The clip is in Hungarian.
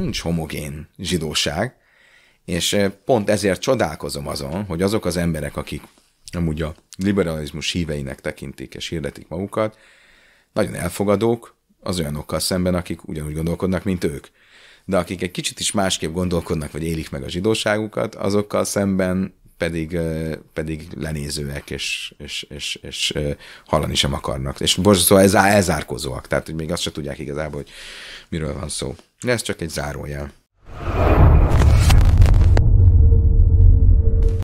nincs homogén zsidóság, és pont ezért csodálkozom azon, hogy azok az emberek, akik amúgy a liberalizmus híveinek tekintik és hirdetik magukat, nagyon elfogadók az olyanokkal szemben, akik ugyanúgy gondolkodnak, mint ők. De akik egy kicsit is másképp gondolkodnak, vagy élik meg a zsidóságukat, azokkal szemben pedig, pedig lenézőek, és, és, és, és hallani sem akarnak. És borzasztó, szóval ez elzárkozóak, tehát hogy még azt se tudják igazából, hogy miről van szó. De ez csak egy zárójel.